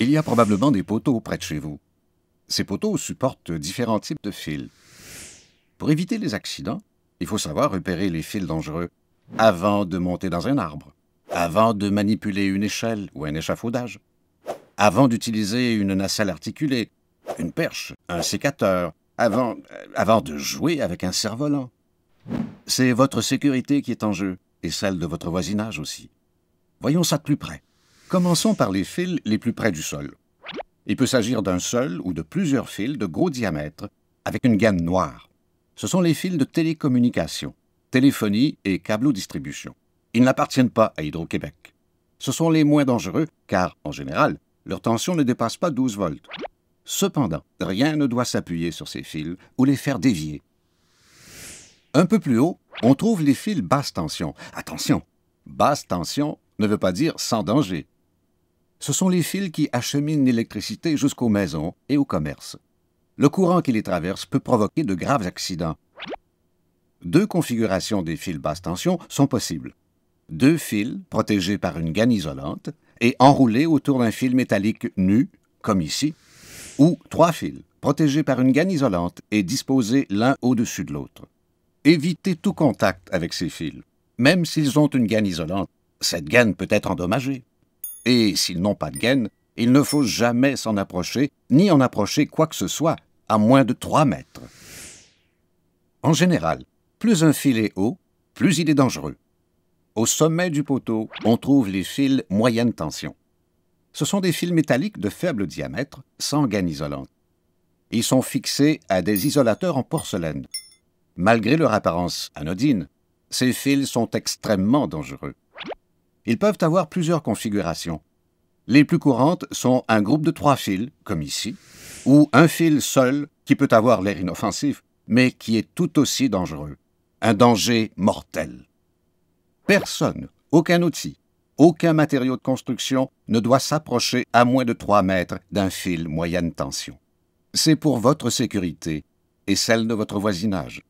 Il y a probablement des poteaux près de chez vous. Ces poteaux supportent différents types de fils. Pour éviter les accidents, il faut savoir repérer les fils dangereux avant de monter dans un arbre, avant de manipuler une échelle ou un échafaudage, avant d'utiliser une nacelle articulée, une perche, un sécateur, avant, euh, avant de jouer avec un cerf-volant. C'est votre sécurité qui est en jeu et celle de votre voisinage aussi. Voyons ça de plus près. Commençons par les fils les plus près du sol. Il peut s'agir d'un seul ou de plusieurs fils de gros diamètre avec une gaine noire. Ce sont les fils de télécommunication, téléphonie et câbleau-distribution. Ils n'appartiennent pas à Hydro-Québec. Ce sont les moins dangereux car, en général, leur tension ne dépasse pas 12 volts. Cependant, rien ne doit s'appuyer sur ces fils ou les faire dévier. Un peu plus haut, on trouve les fils basse tension. Attention, basse tension ne veut pas dire sans danger. Ce sont les fils qui acheminent l'électricité jusqu'aux maisons et aux commerces. Le courant qui les traverse peut provoquer de graves accidents. Deux configurations des fils basse tension sont possibles. Deux fils protégés par une gaine isolante et enroulés autour d'un fil métallique nu, comme ici, ou trois fils protégés par une gaine isolante et disposés l'un au-dessus de l'autre. Évitez tout contact avec ces fils, même s'ils ont une gaine isolante. Cette gaine peut être endommagée. Et s'ils n'ont pas de gaine, il ne faut jamais s'en approcher, ni en approcher quoi que ce soit, à moins de 3 mètres. En général, plus un fil est haut, plus il est dangereux. Au sommet du poteau, on trouve les fils moyenne tension. Ce sont des fils métalliques de faible diamètre, sans gaine isolante. Ils sont fixés à des isolateurs en porcelaine. Malgré leur apparence anodine, ces fils sont extrêmement dangereux ils peuvent avoir plusieurs configurations. Les plus courantes sont un groupe de trois fils, comme ici, ou un fil seul qui peut avoir l'air inoffensif, mais qui est tout aussi dangereux. Un danger mortel. Personne, aucun outil, aucun matériau de construction ne doit s'approcher à moins de trois mètres d'un fil moyenne tension. C'est pour votre sécurité et celle de votre voisinage